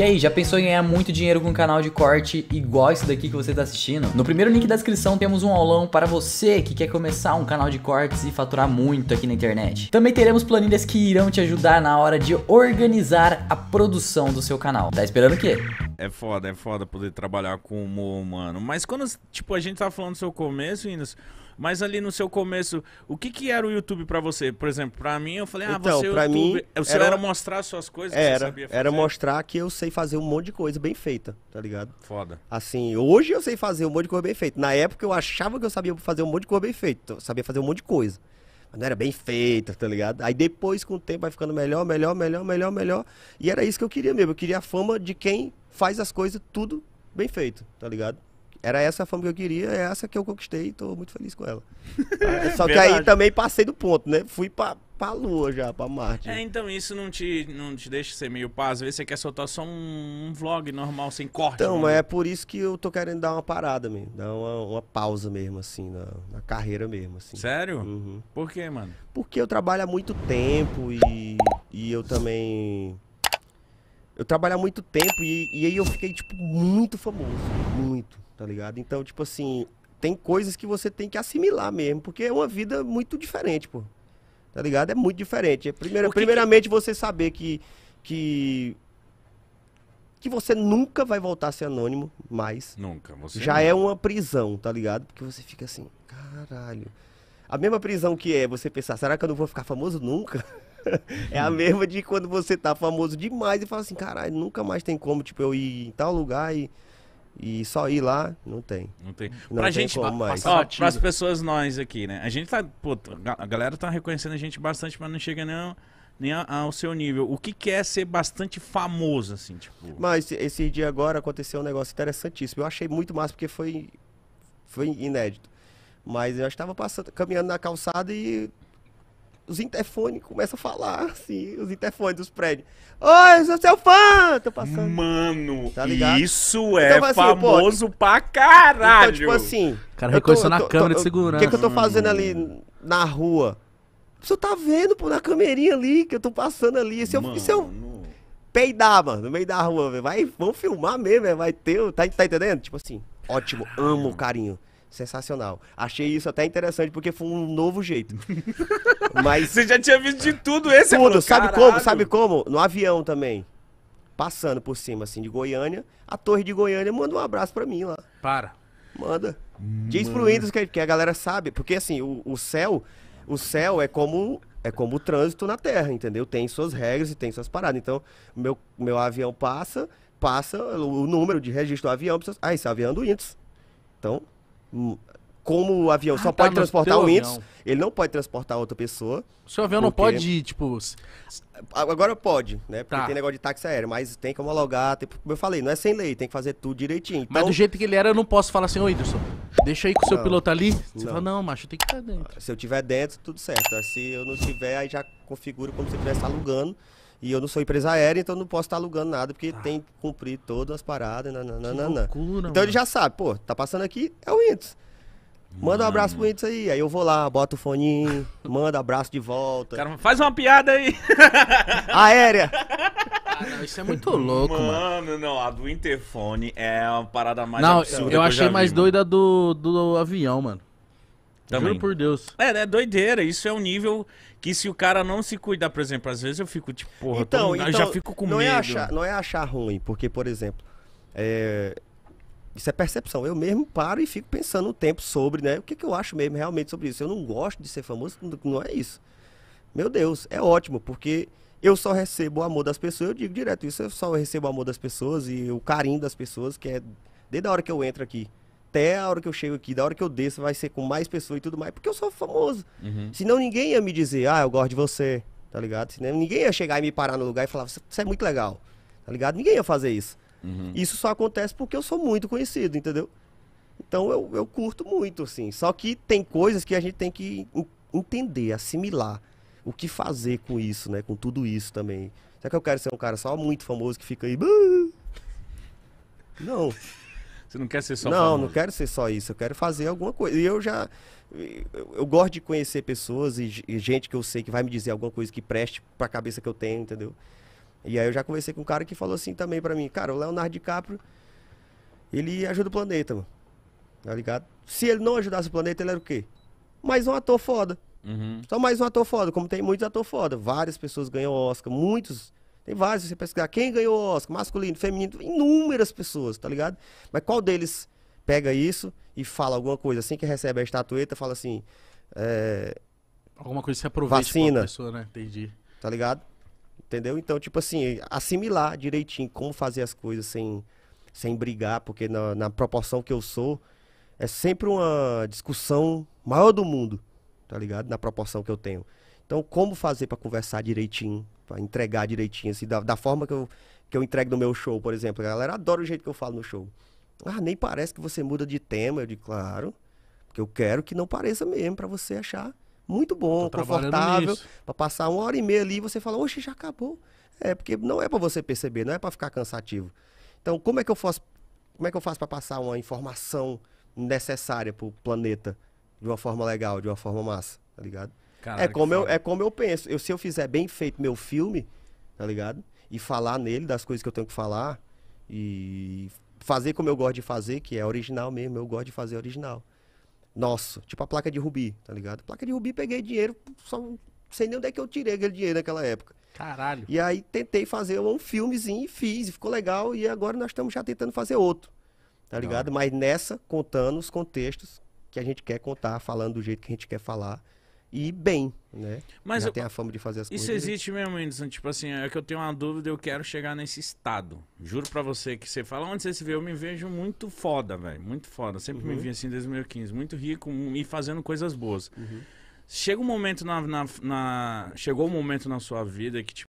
E aí, já pensou em ganhar muito dinheiro com um canal de corte igual esse daqui que você está assistindo? No primeiro link da descrição temos um aulão para você que quer começar um canal de cortes e faturar muito aqui na internet. Também teremos planilhas que irão te ajudar na hora de organizar a produção do seu canal. Tá esperando o quê? É foda, é foda poder trabalhar com humor, mano. Mas quando, tipo, a gente tá falando do seu começo, Inês, mas ali no seu começo, o que que era o YouTube para você? Por exemplo, para mim, eu falei, ah, então, você é Mim, você era, era mostrar suas coisas era, você sabia fazer? Era mostrar que eu sei fazer um monte de coisa bem feita, tá ligado? Foda. Assim, hoje eu sei fazer um monte de coisa bem feita. Na época eu achava que eu sabia fazer um monte de coisa bem feita. Eu sabia fazer um monte de coisa. Mas não era bem feita, tá ligado? Aí depois, com o tempo, vai ficando melhor, melhor, melhor, melhor, melhor. E era isso que eu queria mesmo. Eu queria a fama de quem faz as coisas tudo bem feito, tá ligado? era essa a fama que eu queria, é essa que eu conquistei e tô muito feliz com ela. É, Só que aí também passei do ponto, né? Fui pra, pra lua já, pra Marte. É, então isso não te, não te deixa ser meio paz Às vezes você quer soltar só um, um vlog normal, sem corte. Então, mano. é por isso que eu tô querendo dar uma parada mesmo. Dar uma, uma pausa mesmo, assim, na, na, carreira mesmo, assim. Sério? Uhum. Por quê, mano? Porque eu trabalho há muito tempo e, e eu também eu trabalhar muito tempo e, e aí eu fiquei, tipo, muito famoso. Muito, tá ligado? Então, tipo assim, tem coisas que você tem que assimilar mesmo, porque é uma vida muito diferente, pô. Tá ligado? É muito diferente. É primeira, que primeiramente, que... você saber que, que. que você nunca vai voltar a ser anônimo mais. Nunca. Você já é nunca. é uma prisão, tá ligado? Porque você fica assim, caralho. A mesma prisão que é você pensar, será que eu não vou ficar famoso nunca? é a mesma de quando você tá famoso demais e fala assim, caralho, nunca mais tem como, tipo, eu ir em tal lugar e, e só ir lá. Não tem. Não tem. Não pra tem gente, para as pessoas nós aqui, né? A gente tá, pô, a galera tá reconhecendo a gente bastante, mas não chega nem, nem ao seu nível. O que quer é ser bastante famoso, assim, tipo... Mas esse, esse dia agora aconteceu um negócio interessantíssimo. Eu achei muito massa, porque foi, foi inédito. Mas eu estava passando, caminhando na calçada e os interfones começam a falar, assim, os interfones dos prédios. Oi, eu sou seu fã! Tô passando. Mano, tá isso então, é assim, famoso pô, pra caralho! Então, tipo assim... O cara reconheceu na câmera de segurança. O que, é que eu tô fazendo ali na rua? você tá vendo, pô, na câmerinha ali, que eu tô passando ali. Se eu, é é mano. se eu peidar, mano, no meio da rua, vai, vamos filmar mesmo, vai ter, tá, tá entendendo? Tipo assim, ótimo, amo o carinho sensacional. Achei isso até interessante porque foi um novo jeito. Mas você já tinha visto de tudo esse Tudo, falou, sabe como? Sabe como? No avião também. Passando por cima assim de Goiânia, a Torre de Goiânia manda um abraço para mim lá. Para. Manda. Mano. Diz pro Windows que, que a galera sabe, porque assim, o, o céu, o céu é como é como o trânsito na Terra, entendeu? Tem suas regras e tem suas paradas. Então, meu meu avião passa, passa o número de registro do avião, precisa... ah, esse é o avião do Windows. Então, Hum, como o avião ah, só tá, pode transportar o Windows, avião. ele não pode transportar outra pessoa. O seu avião porque... não pode ir, tipo. Agora pode, né? Porque tá. tem negócio de táxi aéreo, mas tem que homologar. Tem... Como eu falei, não é sem lei, tem que fazer tudo direitinho. Então... Mas do jeito que ele era, eu não posso falar assim, ô Whindersson, deixa aí que o seu não, piloto ali. Você não. fala, não, macho, tem que estar dentro. Se eu tiver dentro, tudo certo. Se eu não tiver, aí já configuro como se eu estivesse alugando. E eu não sou empresa aérea, então não posso estar tá alugando nada, porque ah. tem que cumprir todas as paradas. Nananana. Loucura, então mano. ele já sabe, pô, tá passando aqui, é o Windows. Manda um abraço pro Windows aí. Aí eu vou lá, boto o foninho, manda abraço de volta. Cara, faz uma piada aí. Aérea. Ah, não, isso é muito louco, mano. Mano, não, a do interfone é a parada mais não, absurda. Eu achei mais doida do, do avião, mano. Também. Juro por Deus. É, é doideira. Isso é um nível que se o cara não se cuidar, por exemplo, às vezes eu fico tipo, porra, então, tô, então, já então, fico com não é medo. É achar, não é achar ruim, porque, por exemplo, é, isso é percepção. Eu mesmo paro e fico pensando um tempo sobre, né? O que, que eu acho mesmo realmente sobre isso? Eu não gosto de ser famoso, não é isso. Meu Deus, é ótimo, porque eu só recebo o amor das pessoas, eu digo direto isso, eu só recebo o amor das pessoas e o carinho das pessoas, que é desde a hora que eu entro aqui até a hora que eu chego aqui, da hora que eu desço, vai ser com mais pessoas e tudo mais, porque eu sou famoso. Uhum. Senão ninguém ia me dizer, ah, eu gosto de você, tá ligado? Senão ninguém ia chegar e me parar no lugar e falar, você é muito legal, tá ligado? Ninguém ia fazer isso. Uhum. Isso só acontece porque eu sou muito conhecido, entendeu? Então eu, eu curto muito, assim. Só que tem coisas que a gente tem que entender, assimilar. O que fazer com isso, né? Com tudo isso também. Será que eu quero ser um cara só muito famoso que fica aí. Não. Você não quer ser só Não, famoso. não quero ser só isso. Eu quero fazer alguma coisa. E eu já. Eu, eu gosto de conhecer pessoas e, e, gente que eu sei que vai me dizer alguma coisa que preste para a cabeça que eu tenho, entendeu? E aí eu já conversei com um cara que falou assim também para mim: Cara, o Leonardo DiCaprio, ele ajuda o planeta, mano. Tá ligado? Se ele não ajudasse o planeta, ele era o quê? Mais um ator foda. Uhum. Só mais um ator foda, como tem muitos ator foda. Várias pessoas ganham Oscar, muitos tem vários, você pesquisar quem ganhou Oscar, masculino, feminino, inúmeras pessoas, tá ligado? Mas qual deles pega isso e fala alguma coisa assim que recebe a estatueta, fala assim. É... Alguma coisa que se aproveite vacina, pessoa, né? Entendi. Tá ligado? Entendeu? Então, tipo assim, assimilar direitinho como fazer as coisas sem, sem brigar, porque na, na proporção que eu sou, é sempre uma discussão maior do mundo, tá ligado? Na proporção que eu tenho. Então, como fazer para conversar direitinho, para entregar direitinho, assim, da, da forma que eu, que eu entrego no meu show, por exemplo. A galera adora o jeito que eu falo no show. Ah, nem parece que você muda de tema. Eu digo, claro, porque eu quero que não pareça mesmo, para você achar muito bom, confortável, para passar uma hora e meia ali e você fala, oxe, já acabou. É, porque não é para você perceber, não é para ficar cansativo. Então, como é que eu faço, como é que eu faço para passar uma informação necessária para o planeta de uma forma legal, de uma forma massa, tá ligado? Caraca, é, como eu, é como eu penso. Eu, se eu fizer bem feito meu filme, tá ligado? E falar nele das coisas que eu tenho que falar e fazer como eu gosto de fazer, que é original mesmo, eu gosto de fazer original. Nossa, tipo a placa de Rubi, tá ligado? Placa de Rubi, peguei dinheiro, só sei nem onde é que eu tirei aquele dinheiro naquela época. Caralho. E aí tentei fazer um filmezinho e fiz, e ficou legal, e agora nós estamos já tentando fazer outro. Tá ligado? Não. Mas nessa, contando os contextos que a gente quer contar, falando do jeito que a gente quer falar e bem, né? Mas eu, tem a fama de fazer as isso coisas. Isso existe mesmo, Anderson. Tipo assim, é que eu tenho uma dúvida, eu quero chegar nesse estado. Juro pra você que você fala, onde você se vê, eu me vejo muito foda, velho. Muito foda. Sempre uhum. me vi assim desde 2015. Muito rico hum, e fazendo coisas boas. Uhum. Chega um momento na, na, na, Chegou um momento na sua vida que, tipo,